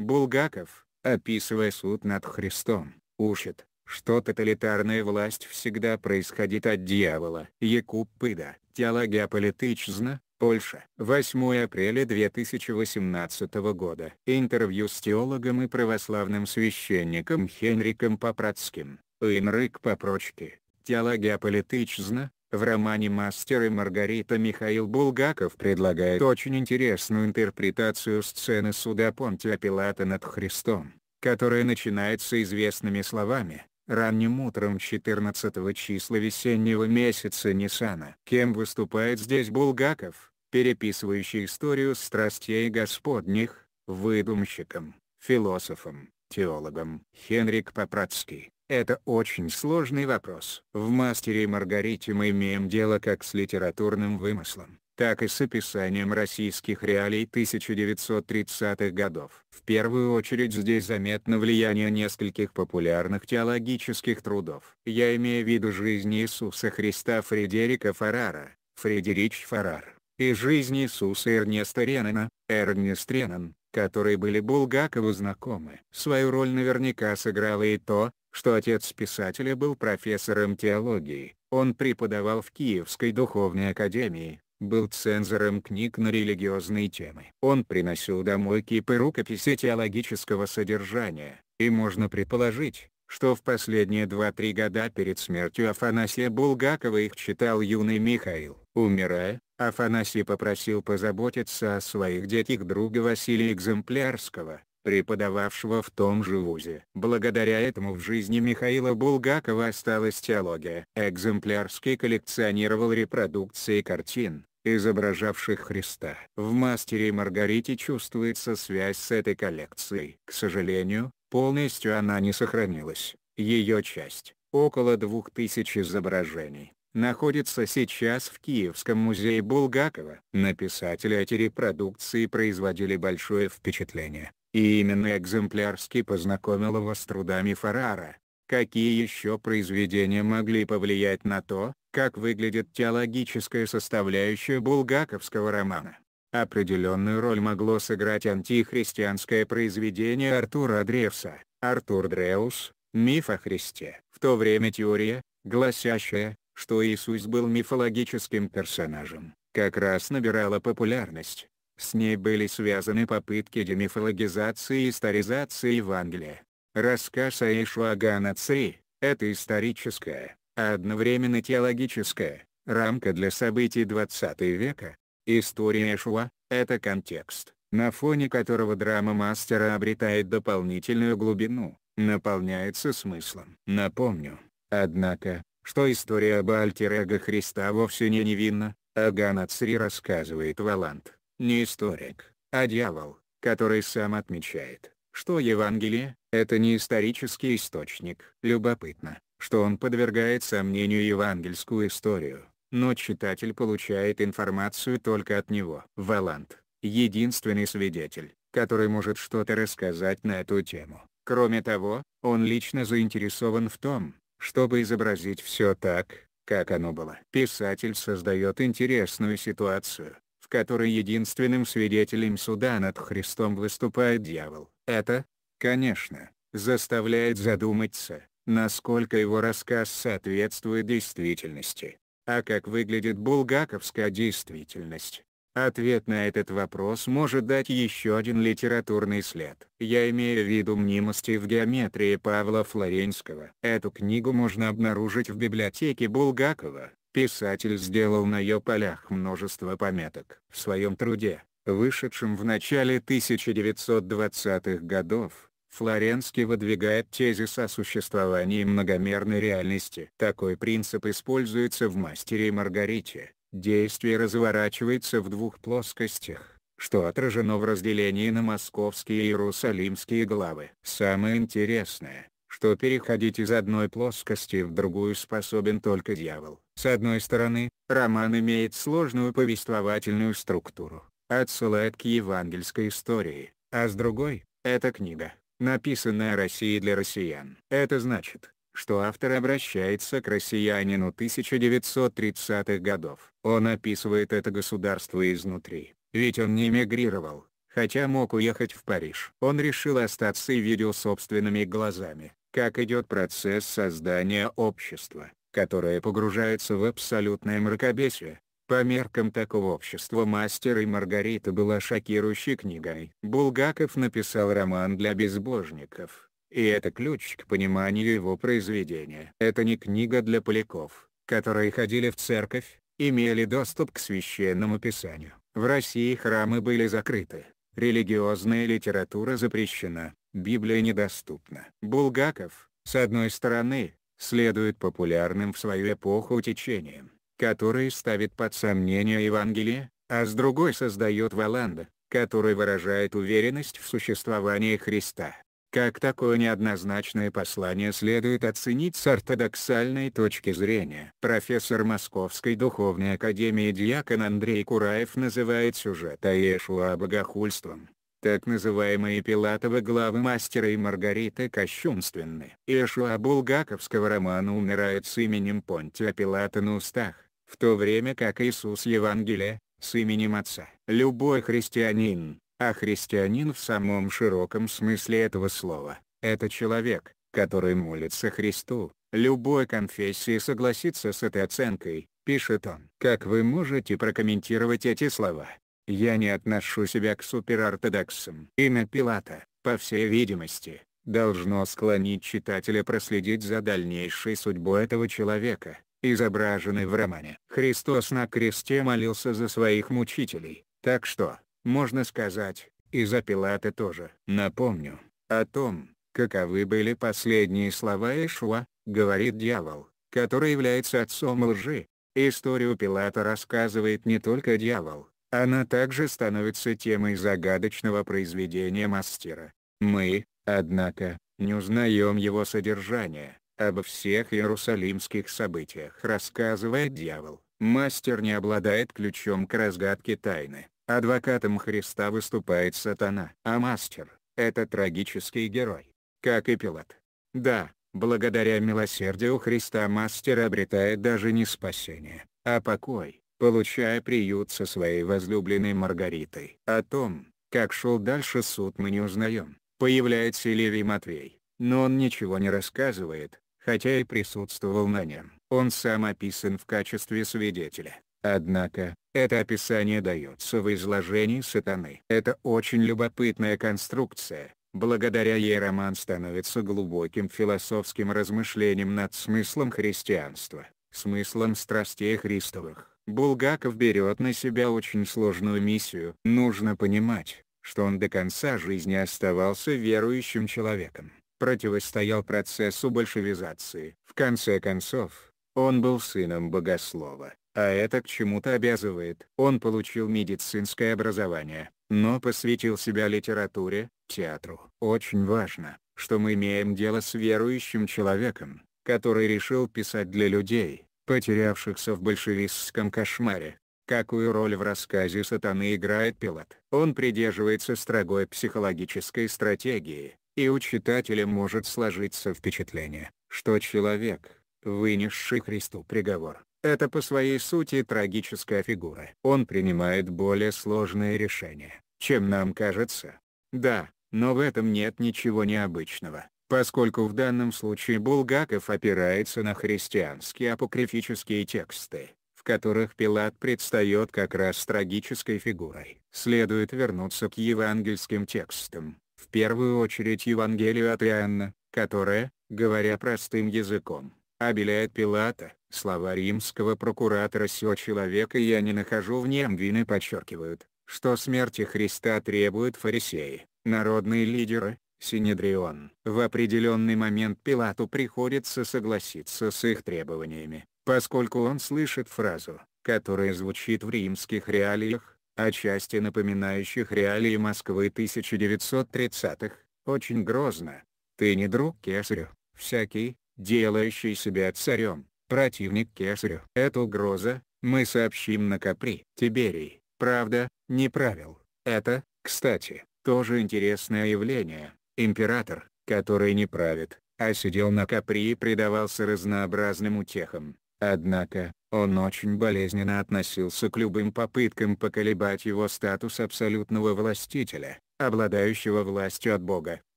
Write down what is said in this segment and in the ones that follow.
Булгаков, описывая суд над Христом, учит, что тоталитарная власть всегда происходит от дьявола. Якуб Пыда, теология политична, Польша. 8 апреля 2018 года. Интервью с теологом и православным священником Хенриком Попроцким. Инрик Попрочки. Теология политична, в романе «Мастер и Маргарита» Михаил Булгаков предлагает очень интересную интерпретацию сцены суда Понтия Пилата над Христом, которая начинается известными словами «Ранним утром 14 числа весеннего месяца Нисана». Кем выступает здесь Булгаков, переписывающий историю страстей Господних, выдумщиком, философом, теологом. Хенрик Попрадский это очень сложный вопрос. В «Мастере и Маргарите» мы имеем дело как с литературным вымыслом, так и с описанием российских реалий 1930-х годов. В первую очередь здесь заметно влияние нескольких популярных теологических трудов. Я имею в виду жизнь Иисуса Христа Фредерика Фарара, Фредерич Фарар, и жизнь Иисуса Эрнеста Ренана, Эрнест Ренан, которые были Булгакову знакомы. Свою роль наверняка сыграло и то, что отец писателя был профессором теологии, он преподавал в Киевской духовной академии, был цензором книг на религиозные темы. Он приносил домой кипы рукописей теологического содержания, и можно предположить, что в последние 2-3 года перед смертью Афанасия Булгакова их читал юный Михаил. Умирая, Афанасий попросил позаботиться о своих детях друга Василия Экземплярского, преподававшего в том же вузе. Благодаря этому в жизни Михаила Булгакова осталась теология. Экземплярский коллекционировал репродукции картин, изображавших Христа. В «Мастере и Маргарите» чувствуется связь с этой коллекцией. К сожалению, полностью она не сохранилась. Ее часть, около двух тысяч изображений, находится сейчас в Киевском музее Булгакова. На писателя эти репродукции производили большое впечатление. И именно экземплярски познакомил его с трудами Фарара. Какие еще произведения могли повлиять на то, как выглядит теологическая составляющая булгаковского романа? Определенную роль могло сыграть антихристианское произведение Артура Древса, Артур Дреус, «Миф о Христе». В то время теория, гласящая, что Иисус был мифологическим персонажем, как раз набирала популярность, с ней были связаны попытки демифологизации и историзации Евангелия. Рассказ о Ишуагана Цри – это историческая, а одновременно теологическая, рамка для событий 20 века. История Ишуа – это контекст, на фоне которого драма мастера обретает дополнительную глубину, наполняется смыслом. Напомню, однако, что история об Альтер Эго Христа вовсе не невинна, а Ганацри рассказывает Валант не историк, а дьявол, который сам отмечает, что Евангелие – это не исторический источник. Любопытно, что он подвергает сомнению евангельскую историю, но читатель получает информацию только от него. Валант – единственный свидетель, который может что-то рассказать на эту тему. Кроме того, он лично заинтересован в том, чтобы изобразить все так, как оно было. Писатель создает интересную ситуацию, которой единственным свидетелем суда над Христом выступает дьявол. Это, конечно, заставляет задуматься, насколько его рассказ соответствует действительности. А как выглядит булгаковская действительность? Ответ на этот вопрос может дать еще один литературный след. Я имею в виду мнимости в геометрии Павла Флоренского. Эту книгу можно обнаружить в библиотеке Булгакова. Писатель сделал на ее полях множество пометок. В своем труде, вышедшем в начале 1920-х годов, Флоренский выдвигает тезис о существовании многомерной реальности. Такой принцип используется в «Мастере и Маргарите». Действие разворачивается в двух плоскостях, что отражено в разделении на московские и иерусалимские главы. Самое интересное, что переходить из одной плоскости в другую способен только дьявол. С одной стороны, роман имеет сложную повествовательную структуру, отсылает к евангельской истории, а с другой, это книга, написанная Россией для россиян. Это значит, что автор обращается к россиянину 1930-х годов. Он описывает это государство изнутри, ведь он не эмигрировал, хотя мог уехать в Париж. Он решил остаться и видел собственными глазами, как идет процесс создания общества которая погружается в абсолютное мракобесие. По меркам такого общества «Мастер и Маргарита» была шокирующей книгой. Булгаков написал роман для безбожников, и это ключ к пониманию его произведения. Это не книга для поляков, которые ходили в церковь, имели доступ к священному писанию. В России храмы были закрыты, религиозная литература запрещена, Библия недоступна. Булгаков, с одной стороны, следует популярным в свою эпоху течениям, которые ставят под сомнение Евангелие, а с другой создает Валанда, который выражает уверенность в существовании Христа. Как такое неоднозначное послание следует оценить с ортодоксальной точки зрения. Профессор Московской духовной академии Дьякон Андрей Кураев называет сюжет Аешуа богохульством, так называемые Пилатовы главы мастера и Маргариты кощунственны. Иешуа булгаковского романа умирает с именем Понтия Пилата на устах, в то время как Иисус Евангелие с именем Отца. Любой христианин, а христианин в самом широком смысле этого слова, это человек, который молится Христу, любой конфессии согласится с этой оценкой, пишет он. Как вы можете прокомментировать эти слова? Я не отношу себя к суперортодоксам. Имя Пилата, по всей видимости, должно склонить читателя проследить за дальнейшей судьбой этого человека, изображенной в романе. Христос на кресте молился за своих мучителей, так что, можно сказать, и за Пилата тоже. Напомню, о том, каковы были последние слова Ишуа, говорит дьявол, который является отцом лжи. Историю Пилата рассказывает не только дьявол, она также становится темой загадочного произведения мастера. Мы, однако, не узнаем его содержание. Обо всех иерусалимских событиях рассказывает дьявол. Мастер не обладает ключом к разгадке тайны. Адвокатом Христа выступает сатана. А мастер — это трагический герой. Как и Пилат. Да, благодаря милосердию Христа мастер обретает даже не спасение, а покой получая приют со своей возлюбленной Маргаритой. О том, как шел дальше суд мы не узнаем, появляется Левий Матвей, но он ничего не рассказывает, хотя и присутствовал на нем. Он сам описан в качестве свидетеля. Однако, это описание дается в изложении сатаны. Это очень любопытная конструкция, благодаря ей роман становится глубоким философским размышлением над смыслом христианства, смыслом страстей Христовых. Булгаков берет на себя очень сложную миссию. Нужно понимать, что он до конца жизни оставался верующим человеком, противостоял процессу большевизации. В конце концов, он был сыном богослова, а это к чему-то обязывает. Он получил медицинское образование, но посвятил себя литературе, театру. Очень важно, что мы имеем дело с верующим человеком, который решил писать для людей, потерявшихся в большевистском кошмаре. Какую роль в рассказе «Сатаны» играет Пилат? Он придерживается строгой психологической стратегии, и у читателя может сложиться впечатление, что человек, вынесший Христу приговор, это по своей сути трагическая фигура. Он принимает более сложные решения, чем нам кажется. Да, но в этом нет ничего необычного поскольку в данном случае Булгаков опирается на христианские апокрифические тексты, в которых Пилат предстает как раз трагической фигурой. Следует вернуться к евангельским текстам, в первую очередь Евангелию от Иоанна, которая, говоря простым языком, обеляет Пилата, слова римского прокуратора «Сё человека я не нахожу в нем вины» подчеркивают, что смерти Христа требуют фарисеи, народные лидеры, Синедрион. В определенный момент Пилату приходится согласиться с их требованиями, поскольку он слышит фразу, которая звучит в римских реалиях, отчасти напоминающих реалии Москвы 1930-х, очень грозно. «Ты не друг кесарю, всякий, делающий себя царем, противник кесарю». Эта угроза, мы сообщим на Капри. Тиберий, правда, не правил. Это, кстати, тоже интересное явление. Император, который не правит, а сидел на Капри и предавался разнообразным утехам. Однако, он очень болезненно относился к любым попыткам поколебать его статус абсолютного властителя, обладающего властью от Бога,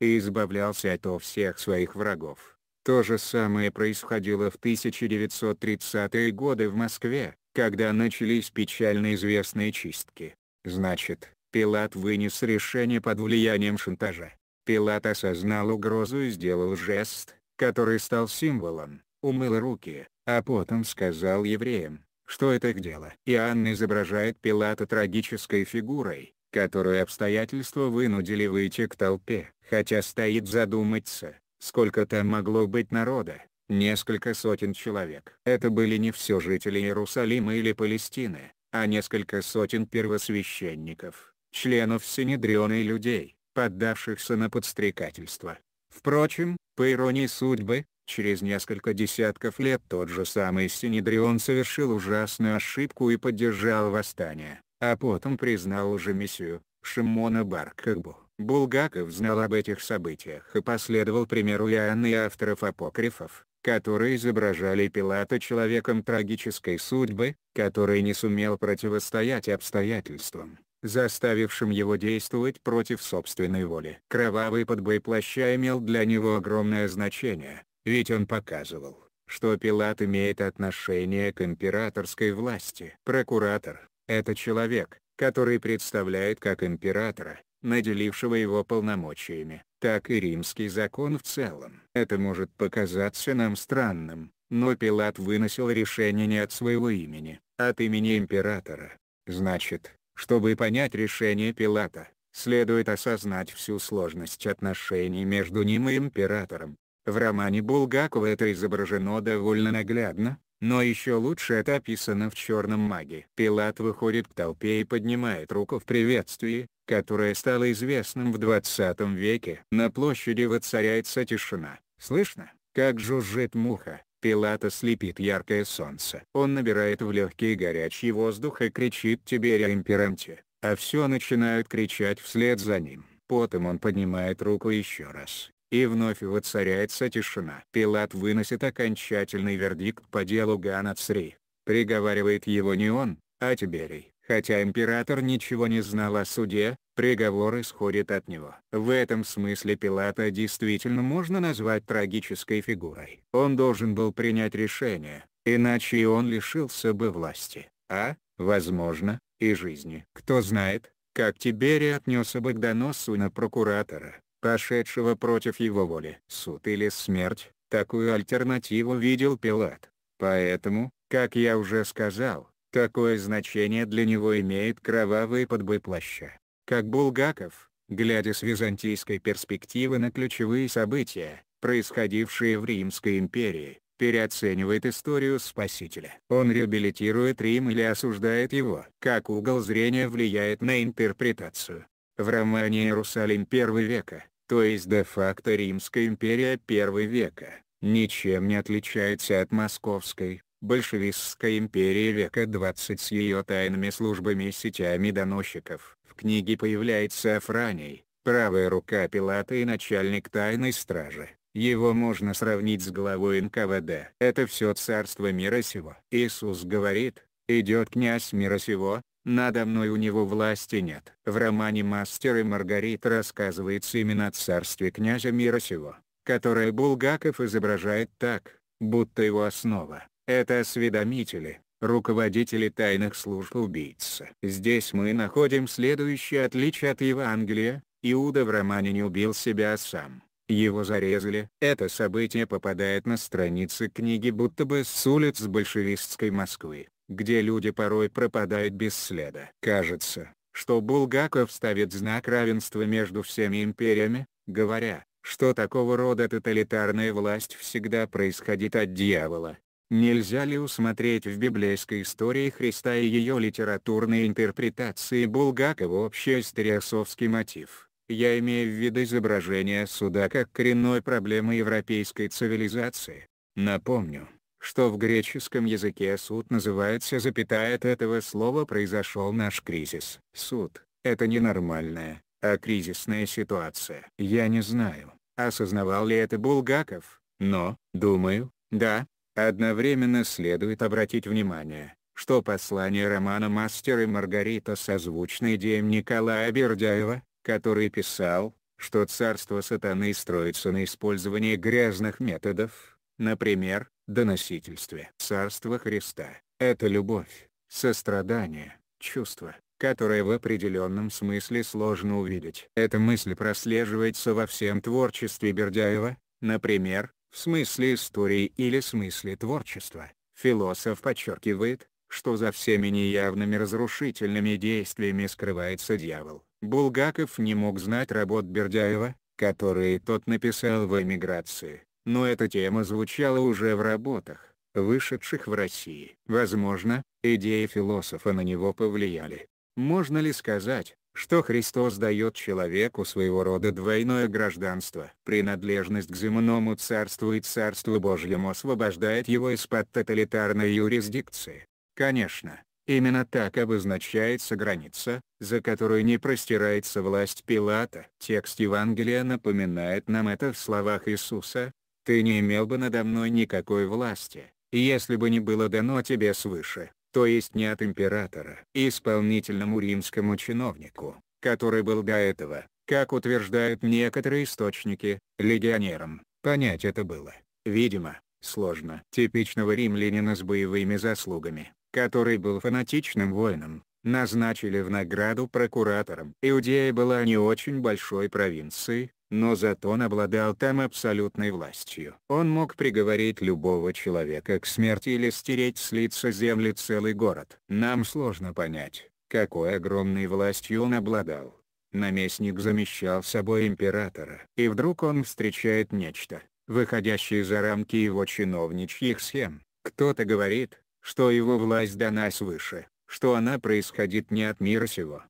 и избавлялся от всех своих врагов. То же самое происходило в 1930-е годы в Москве, когда начались печально известные чистки. Значит, Пилат вынес решение под влиянием шантажа, Пилат осознал угрозу и сделал жест, который стал символом, умыл руки, а потом сказал евреям, что это их дело. Иоанн изображает Пилата трагической фигурой, которую обстоятельства вынудили выйти к толпе. Хотя стоит задуматься, сколько там могло быть народа, несколько сотен человек. Это были не все жители Иерусалима или Палестины, а несколько сотен первосвященников, членов Синедриона и людей поддавшихся на подстрекательство. Впрочем, по иронии судьбы, через несколько десятков лет тот же самый Синедрион совершил ужасную ошибку и поддержал восстание, а потом признал уже миссию Шимона Баркагбу. Булгаков знал об этих событиях и последовал примеру Иоанна и авторов апокрифов, которые изображали Пилата человеком трагической судьбы, который не сумел противостоять обстоятельствам заставившим его действовать против собственной воли. Кровавый подбой плаща имел для него огромное значение, ведь он показывал, что Пилат имеет отношение к императорской власти. Прокуратор — это человек, который представляет как императора, наделившего его полномочиями, так и римский закон в целом. Это может показаться нам странным, но Пилат выносил решение не от своего имени, а от имени императора. Значит, чтобы понять решение Пилата, следует осознать всю сложность отношений между ним и императором. В романе Булгакова это изображено довольно наглядно, но еще лучше это описано в «Черном маге». Пилат выходит к толпе и поднимает руку в приветствии, которое стало известным в 20 веке. На площади воцаряется тишина. Слышно, как жужжит муха. Пилата слепит яркое солнце. Он набирает в легкие горячий воздух и кричит Тиберия имперанте, а все начинают кричать вслед за ним. Потом он поднимает руку еще раз, и вновь воцаряется тишина. Пилат выносит окончательный вердикт по делу Гана Цри. Приговаривает его не он, а Тиберий. Хотя император ничего не знал о суде, приговор исходит от него. В этом смысле Пилата действительно можно назвать трагической фигурой. Он должен был принять решение, иначе и он лишился бы власти, а, возможно, и жизни. Кто знает, как Тиберий отнесся бы к доносу на прокуратора, пошедшего против его воли. Суд или смерть, такую альтернативу видел Пилат. Поэтому, как я уже сказал, Какое значение для него имеет кровавый подбой плаща? как Булгаков, глядя с византийской перспективы на ключевые события, происходившие в Римской империи, переоценивает историю Спасителя. Он реабилитирует Рим или осуждает его. Как угол зрения влияет на интерпретацию. В романе «Иерусалим первого века», то есть де-факто Римская империя первого века, ничем не отличается от московской, большевистской империи века 20 с ее тайными службами и сетями доносчиков книге появляется Афраний, правая рука Пилата и начальник тайной стражи. Его можно сравнить с главой НКВД. Это все царство мира сего. Иисус говорит, «Идет князь мира сего, надо мной у него власти нет». В романе «Мастер и Маргарита» рассказывается именно о царстве князя мира сего, которое Булгаков изображает так, будто его основа — это осведомители, руководители тайных служб убийцы. Здесь мы находим следующее отличие от Евангелия, Иуда в романе не убил себя сам, его зарезали. Это событие попадает на страницы книги будто бы с улиц большевистской Москвы, где люди порой пропадают без следа. Кажется, что Булгаков ставит знак равенства между всеми империями, говоря, что такого рода тоталитарная власть всегда происходит от дьявола, Нельзя ли усмотреть в библейской истории Христа и ее литературной интерпретации Булгакова общий стереосовский мотив? Я имею в виду изображение суда как коренной проблемы европейской цивилизации. Напомню, что в греческом языке суд называется запятая от этого слова произошел наш кризис. Суд — это ненормальная, а кризисная ситуация. Я не знаю, осознавал ли это Булгаков, но, думаю, да, Одновременно следует обратить внимание, что послание романа «Мастер и Маргарита» созвучно идеям Николая Бердяева, который писал, что царство сатаны строится на использовании грязных методов, например, доносительстве. Царство Христа — это любовь, сострадание, чувство, которое в определенном смысле сложно увидеть. Эта мысль прослеживается во всем творчестве Бердяева, например, в смысле истории или смысле творчества, философ подчеркивает, что за всеми неявными разрушительными действиями скрывается дьявол. Булгаков не мог знать работ Бердяева, которые тот написал в эмиграции, но эта тема звучала уже в работах, вышедших в России. Возможно, идеи философа на него повлияли. Можно ли сказать, что Христос дает человеку своего рода двойное гражданство. Принадлежность к земному царству и царству Божьему освобождает его из-под тоталитарной юрисдикции. Конечно, Именно так обозначается граница, за которой не простирается власть Пилата. Текст Евангелия напоминает нам это в словах Иисуса, «Ты не имел бы надо мной никакой власти, если бы не было дано тебе свыше» то есть не от императора, исполнительному римскому чиновнику, который был до этого, как утверждают некоторые источники, легионером. Понять это было, видимо, сложно. Типичного римлянина с боевыми заслугами, который был фанатичным воином, назначили в награду прокуратором. Иудея была не очень большой провинцией, но Затон обладал там абсолютной властью. Он мог приговорить любого человека к смерти или стереть с лица земли целый город. Нам сложно понять, какой огромной властью он обладал. Наместник замещал собой императора. И вдруг он встречает нечто, выходящее за рамки его чиновничьих схем. Кто-то говорит, что его власть дана свыше, что она происходит не от мира сего,